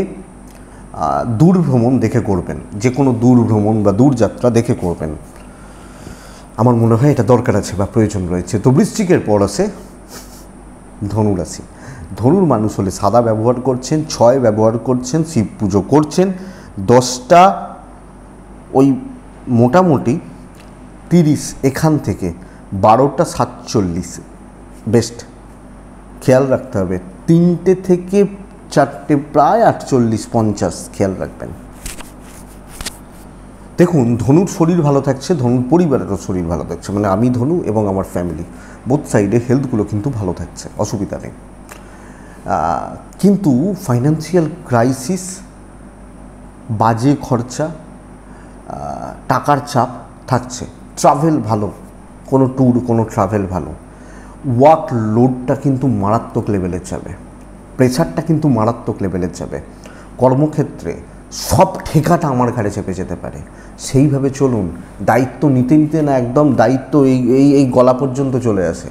দূর ভ্রমণ দেখে করবেন যে কোনো দূর ভ্রমণ বা দূরযাত্রা দেখে করবেন আমার মনে হয় এটা দরকার আছে বা প্রয়োজন রয়েছে তো বৃশ্চিকের পর আছে ধনুরাশি ধনুর মানুষ হলে সাদা ব্যবহার করছেন ছয় ব্যবহার করছেন শিব পুজো করছেন দশটা ওই মোটামুটি তিরিশ এখান থেকে বারোটা সাতচল্লিশ বেস্ট খেয়াল রাখতে হবে তিনটে থেকে চারটে প্রায় আটচল্লিশ পঞ্চাশ খেয়াল রাখবেন দেখুন ধনুর শরীর ভালো থাকছে ধনুর পরিবারেরও শরীর ভালো থাকছে মানে আমি ধনু এবং আমার ফ্যামিলি বোথ সাইডে হেলথগুলো কিন্তু ভালো থাকছে অসুবিধা নেই কিন্তু ফাইন্যান্সিয়াল ক্রাইসিস বাজে খরচা টাকার চাপ থাকছে ট্রাভেল ভালো কোনো ট্যুর কোনো ট্রাভেল ভালো ওয়ার্ক লোডটা কিন্তু মারাত্মক লেভেলে যাবে প্রেশারটা কিন্তু মারাত্মক লেভেলে যাবে কর্মক্ষেত্রে সব ঠেকাটা আমার ঘাড়ে চেপে যেতে পারে সেইভাবে চলুন দায়িত্ব নিতে নিতে না একদম দায়িত্ব এই এই এই গলা পর্যন্ত চলে আসে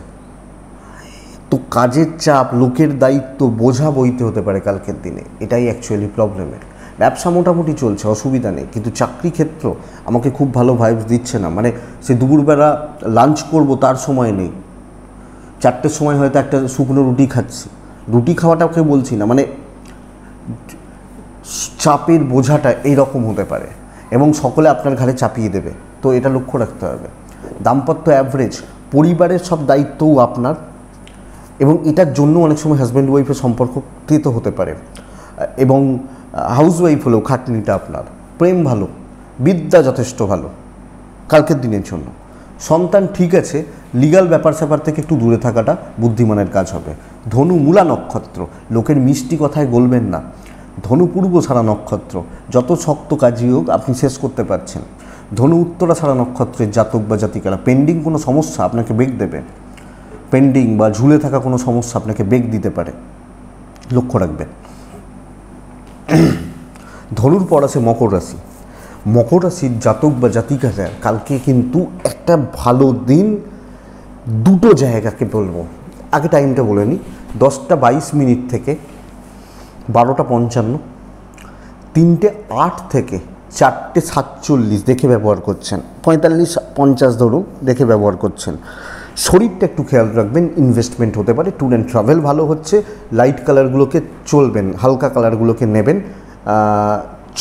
তো কাজের চাপ লোকের দায়িত্ব বোঝা বইতে হতে পারে কালকের দিনে এটাই অ্যাকচুয়ালি প্রবলেমের ব্যবসা মোটামুটি চলছে অসুবিধা নেই কিন্তু চাকরি ক্ষেত্র আমাকে খুব ভালো ভাইবস দিচ্ছে না মানে সে দুপুরবেলা লাঞ্চ করব তার সময় নেই চারটের সময় হয়তো একটা শুকনো রুটি খাচ্ছি রুটি খাওয়াটাকে বলছি না মানে চাপের বোঝাটা এইরকম হতে পারে এবং সকলে আপনার ঘাড়ে চাপিয়ে দেবে তো এটা লক্ষ্য রাখতে হবে দাম্পত্য অ্যাভারেজ পরিবারের সব দায়িত্বও আপনার এবং এটার জন্য অনেক সময় হাজব্যান্ড ওয়াইফের সম্পর্ক কৃত হতে পারে এবং হাউস ওয়াইফ হলেও খাটনিটা আপনার প্রেম ভালো বিদ্যা যথেষ্ট ভালো কালকের দিনের জন্য সন্তান ঠিক আছে লিগাল ব্যাপার স্যাপার থেকে একটু দূরে থাকাটা বুদ্ধিমানের কাজ হবে ধনু মূলা নক্ষত্র লোকের মিষ্টি কথায় গলবেন না ধনু পূর্ব সারা নক্ষত্র যত শক্ত কাজই হোক আপনি শেষ করতে পারছেন ধনু উত্তরা সারা নক্ষত্রের জাতক বা জাতিকারা পেন্ডিং কোনো সমস্যা আপনাকে বেগ দেবে পেন্ডিং বা ঝুলে থাকা কোনো সমস্যা আপনাকে বেগ দিতে পারে লক্ষ্য রাখবেন ধনুর পর আছে মকর রাশি মকর রাশির জাতক বা যায় কালকে কিন্তু একটা ভালো দিন দুটো জায়গাকে বলবো আগে টাইমটা বলে নিই দশটা বাইশ মিনিট থেকে বারোটা পঞ্চান্ন তিনটে আট থেকে চারটে সাতচল্লিশ দেখে ব্যবহার করছেন পঁয়তাল্লিশ পঞ্চাশ ধরুন দেখে ব্যবহার করছেন শরীরটা একটু খেয়াল রাখবেন ইনভেস্টমেন্ট হতে পারে ট্যুর অ্যান্ড ট্রাভেল ভালো হচ্ছে লাইট কালারগুলোকে চলবেন হালকা কালারগুলোকে নেবেন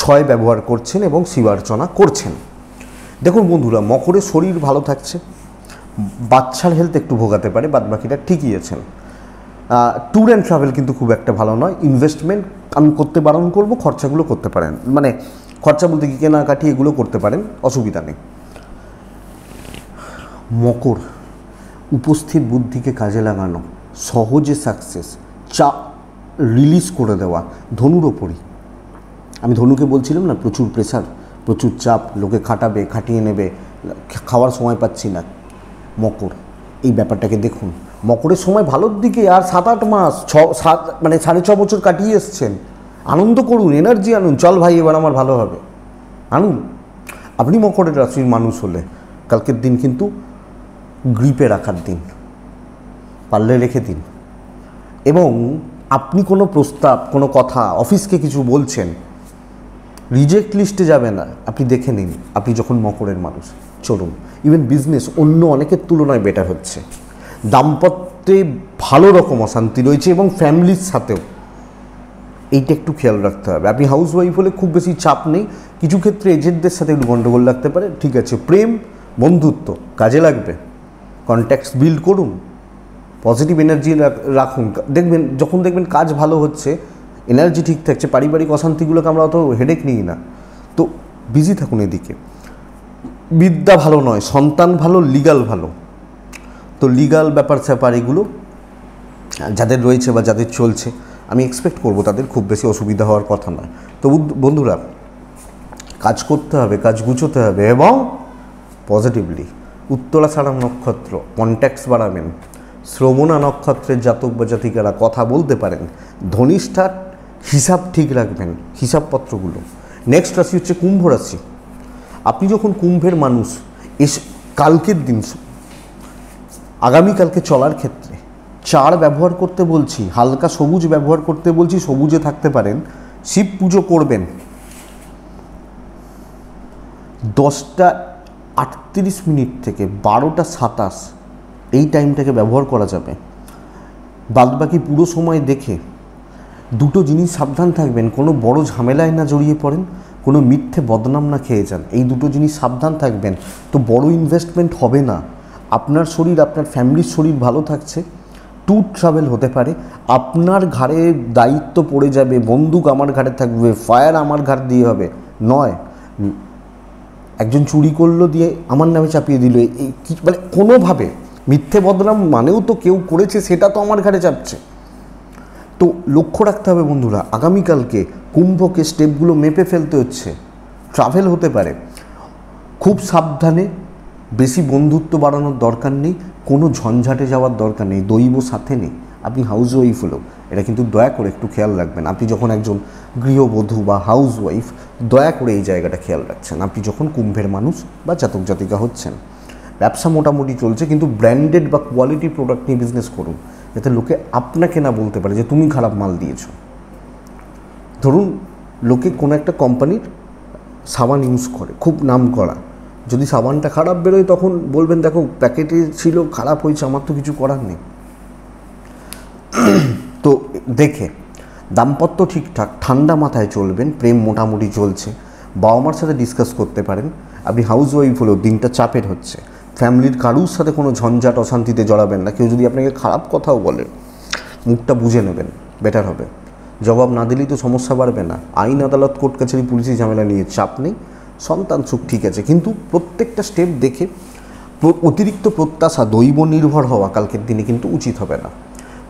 ছয় ব্যবহার করছেন এবং শিবার্চনা করছেন দেখুন বন্ধুরা মকরের শরীর ভালো থাকছে বাচ্চার হেলথ একটু ভোগাতে পারে বাদবাকিটা ঠিকই আছেন ট্যুর অ্যান্ড ট্রাভেল কিন্তু খুব একটা ভালো নয় ইনভেস্টমেন্ট আমি করতে বারণ করবো খরচাগুলো করতে পারেন মানে খরচা বলতে কি কেনাকাটি এগুলো করতে পারেন অসুবিধা নেই মকর উপস্থিত বুদ্ধিকে কাজে লাগানো সহজে সাকসেস চা রিলিজ করে দেওয়া ধনুর ওপরই আমি ধনুকে বলছিলাম না প্রচুর প্রেশার প্রচুর চাপ লোকে খাটাবে খাটিয়ে নেবে খাওয়ার সময় পাচ্ছি না মকর এই ব্যাপারটাকে দেখুন মকরের সময় ভালোর দিকে আর সাত আট মাস ছ সাত মানে সাড়ে ছ বছর কাটিয়ে এসছেন আনন্দ করুন এনার্জি আনুন চল ভাই এবার আমার ভালো হবে আনুন আপনি মকরের রাশির মানুষ হলে কালকের দিন কিন্তু গ্রিপে রাখার দিন পারলে রেখে দিন এবং আপনি কোনো প্রস্তাব কোনো কথা অফিসকে কিছু বলছেন রিজেক্ট লিস্টে যাবে না আপনি দেখে নিন আপনি যখন মকরের মানুষ চলুন ইভেন বিজনেস অন্য অনেকের তুলনায় বেটার হচ্ছে দাম্পত্যে ভালো রকম অশান্তি রয়েছে এবং ফ্যামিলির সাথেও এইটা একটু খেয়াল রাখতে হবে আপনি হাউস ওয়াইফ হলে খুব বেশি চাপ নেই কিছু ক্ষেত্রে এজেন্টদের সাথে একটু গণ্ডগোল লাগতে পারে ঠিক আছে প্রেম বন্ধুত্ব কাজে লাগবে কন্ট্যাক্টস বিল্ড করুন পজিটিভ এনার্জি রাখুন দেখবেন যখন দেখবেন কাজ ভালো হচ্ছে এনার্জি ঠিক থাকছে পারিবারিক অশান্তিগুলোকে আমরা অত হেডেক নিই না তো বিজি থাকুন এদিকে বিদ্যা ভালো নয় সন্তান ভালো লিগাল ভালো তো লিগাল ব্যাপার স্যাপার এগুলো যাদের রয়েছে বা যাদের চলছে আমি এক্সপেক্ট করব তাদের খুব বেশি অসুবিধা হওয়ার কথা নয় তো বন্ধুরা কাজ করতে হবে কাজ গুছোতে হবে এবং পজিটিভলি উত্তরা নক্ষত্র কন্ট্যাক্টস বাড়াবেন শ্রবণা নক্ষত্রের জাতক বা জাতিকারা কথা বলতে পারেন ধনিষ্ঠার হিসাব ঠিক রাখবেন হিসাবপত্রগুলো নেক্সট রাশি হচ্ছে কুম্ভ রাশি আপনি যখন কুম্ভের মানুষ এস কালকের দিন আগামীকালকে চলার ক্ষেত্রে চার ব্যবহার করতে বলছি হালকা সবুজ ব্যবহার করতে বলছি সবুজে থাকতে পারেন শিব পুজো করবেন দশটা আটত্রিশ মিনিট থেকে বারোটা সাতাশ এই টাইমটাকে ব্যবহার করা যাবে বাদবাকি পুরো সময় দেখে দুটো জিনিস সাবধান থাকবেন কোনো বড় ঝামেলায় না জড়িয়ে পড়েন কোনো মিথ্যে বদনাম না খেয়ে যান এই দুটো জিনিস সাবধান থাকবেন তো বড় ইনভেস্টমেন্ট হবে না আপনার শরীর আপনার ফ্যামিলির শরীর ভালো থাকছে ট্যুর ট্রাভেল হতে পারে আপনার ঘাড়ে দায়িত্ব পড়ে যাবে বন্দুক আমার ঘাড়ে থাকবে ফায়ার আমার ঘাড় দিয়ে হবে নয় একজন চুরি করলো দিয়ে আমার নামে চাপিয়ে দিল এই মানে কোনোভাবে মিথ্যে বদনাম মানেও তো কেউ করেছে সেটা তো আমার ঘাড়ে চাপছে তো লক্ষ্য রাখতে হবে বন্ধুরা আগামীকালকে কুম্ভকে স্টেপগুলো মেপে ফেলতে হচ্ছে ট্রাভেল হতে পারে খুব সাবধানে বেশি বন্ধুত্ব বাড়ানোর দরকার নেই কোনো ঝঞ্ঝাটে যাওয়ার দরকার নেই দৈব সাথে নেই আপনি হাউস ওয়াইফ হলেও এটা কিন্তু দয়া করে একটু খেয়াল রাখবেন আপনি যখন একজন গৃহবধূ বা হাউস ওয়াইফ দয়া করে এই জায়গাটা খেয়াল রাখছেন আপনি যখন কুম্ভের মানুষ বা জাতক জাতিকা হচ্ছেন ব্যবসা মোটামুটি চলছে কিন্তু ব্র্যান্ডেড বা কোয়ালিটি প্রোডাক্ট নিয়ে বিজনেস করুন যাতে লোকে আপনাকে না বলতে পারে যে তুমি খারাপ মাল দিয়েছ ধরুন লোকে কোনো একটা কোম্পানির সাবান ইউজ করে খুব নাম করা যদি সাবানটা খারাপ বেরোয় তখন বলবেন দেখো প্যাকেটে ছিল খারাপ হয়েছে আমার তো কিছু করার নেই তো দেখে দাম্পত্য ঠিকঠাক ঠান্ডা মাথায় চলবেন প্রেম মোটামুটি চলছে বাবা মার সাথে ডিসকাস করতে পারেন আপনি হাউস ওয়াইফ হলেও দিনটা চাপের হচ্ছে ফ্যামিলির কারুর সাথে কোনো ঝঞ্ঝাট অশান্তিতে জড়াবেন না কেউ যদি আপনাকে খারাপ কথাও বলে মুখটা বুঝে নেবেন বেটার হবে জবাব না দিলেই তো সমস্যা বাড়বে না আইন আদালত কোর্ট কাছারি পুলিশি ঝামেলা নিয়ে চাপ নেই সন্তান সুখ ঠিক আছে কিন্তু প্রত্যেকটা স্টেপ দেখে অতিরিক্ত প্রত্যাশা দৈব নির্ভর হওয়া কালকের দিনে কিন্তু উচিত হবে না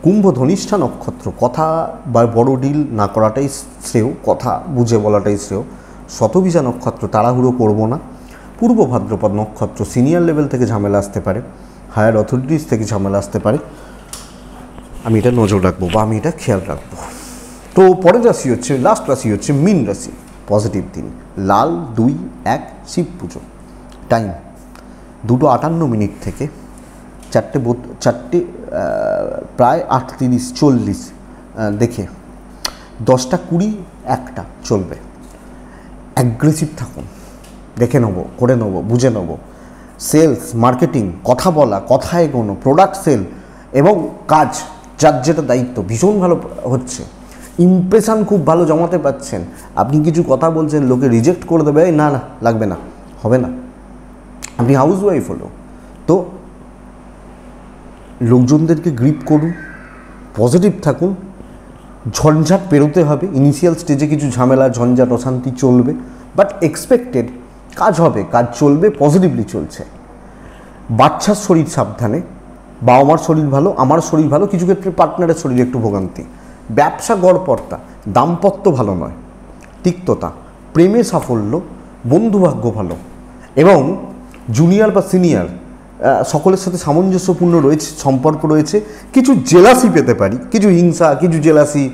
কুম্ভ ধনিষ্ঠা নক্ষত্র কথা বা বড় ডিল না করাটাই শ্রেয় কথা বুঝে বলাটাই শ্রেয় শতভিজা নক্ষত্র তাড়াহুড়ো করবো না পূর্ব ভাদ্রপদ নক্ষত্র সিনিয়র লেভেল থেকে ঝামেলা আসতে পারে হায়ার অথরিটিস থেকে ঝামেলা আসতে পারে আমি এটা নজর রাখবো বা আমি এটা খেয়াল রাখবো তো পরের রাশি হচ্ছে লাস্ট রাশি হচ্ছে মিন রাশি পজিটিভ দিন লাল দুই এক শিব পুজো টাইম দুটো আটান্ন মিনিট থেকে চারটে বোত চারটে প্রায় আটত্রিশ চল্লিশ দেখে দশটা কুড়ি একটা চলবে অ্যাগ্রেসিভ থাকুন দেখে নেবো করে নেবো বুঝে নেবো সেলস মার্কেটিং কথা বলা কথা এগোনো প্রোডাক্ট সেল এবং কাজ যার যেটা দায়িত্ব ভীষণ ভালো হচ্ছে ইমপ্রেশান খুব ভালো জমাতে পাচ্ছেন আপনি কিছু কথা বলছেন লোকে রিজেক্ট করে দেবে না না লাগবে না হবে না আপনি হাউস ওয়াইফ হলো তো লোকজনদেরকে গ্রিপ করুন পজিটিভ থাকুন ঝঞ্ঝাট পেরোতে হবে ইনিশিয়াল স্টেজে কিছু ঝামেলা ঝঞ্ঝাট অশান্তি চলবে বাট এক্সপেক্টেড কাজ হবে কাজ চলবে পজিটিভলি চলছে বাচ্চার শরীর সাবধানে বাবা মার শরীর ভালো আমার শরীর ভালো কিছু ক্ষেত্রে পার্টনারের শরীরে একটু ভোগান্তি ব্যবসা গড়পর্তা দাম্পত্য ভালো নয় তিক্ততা প্রেমে সাফল্য বন্ধুভাগ্য ভালো এবং জুনিয়র বা সিনিয়র সকলের সাথে সামঞ্জস্যপূর্ণ রয়েছে সম্পর্ক রয়েছে কিছু জেলাসি পেতে পারি কিছু হিংসা কিছু জেলাসি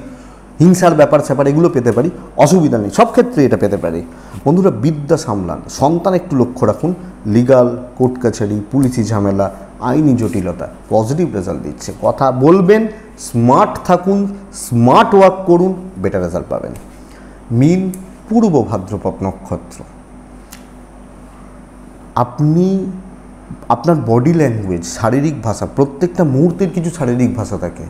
হিংসার ব্যাপার স্যাপার এগুলো পেতে পারি অসুবিধা নেই সব ক্ষেত্রে এটা পেতে পারি বন্ধুরা বিদ্যা সামলান সন্তান একটু লক্ষ্য রাখুন লিগাল কোর্ট কাছারি পুলিশি ঝামেলা আইনি জটিলতা পজিটিভ রেজাল্ট দিচ্ছে কথা বলবেন স্মার্ট থাকুন স্মার্ট ওয়ার্ক করুন বেটার রেজাল্ট পাবেন মিন পূর্ব ভাদ্রপ নক্ষত্র আপনি আপনার বডি ল্যাঙ্গুয়েজ শারীরিক ভাষা প্রত্যেকটা মুহূর্তের কিছু শারীরিক ভাষা থাকে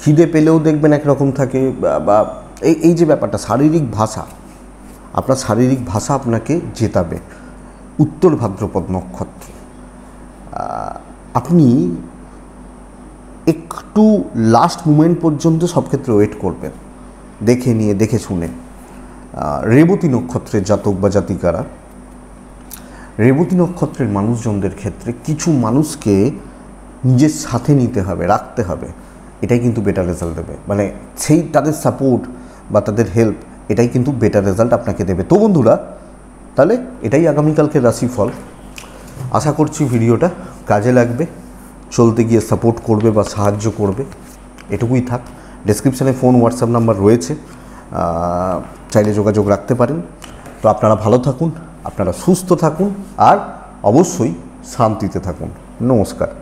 খিদে পেলেও দেখবেন একরকম থাকে বা এই এই যে ব্যাপারটা শারীরিক ভাষা আপনার শারীরিক ভাষা আপনাকে জেতাবে উত্তর ভাদ্রপদ নক্ষত্র আপনি একটু লাস্ট মুমেন্ট পর্যন্ত সব ক্ষেত্রে ওয়েট করবেন দেখে নিয়ে দেখে শুনে রেবতী নক্ষত্রের জাতক বা জাতিকারা রেবতী নক্ষত্রের মানুষজনদের ক্ষেত্রে কিছু মানুষকে নিজের সাথে নিতে হবে রাখতে হবে এটাই কিন্তু বেটার রেজাল্ট দেবে মানে সেই তাদের সাপোর্ট বা তাদের হেল্প এটাই কিন্তু বেটার রেজাল্ট আপনাকে দেবে তো বন্ধুরা তাহলে এটাই আগামীকালকের রাশিফল আশা করছি ভিডিওটা কাজে লাগবে চলতে গিয়ে সাপোর্ট করবে বা সাহায্য করবে এটুকুই থাক ডেসক্রিপশানে ফোন হোয়াটসঅ্যাপ নাম্বার রয়েছে চাইলে যোগাযোগ রাখতে পারেন তো আপনারা ভালো থাকুন আপনারা সুস্থ থাকুন আর অবশ্যই শান্তিতে থাকুন নমস্কার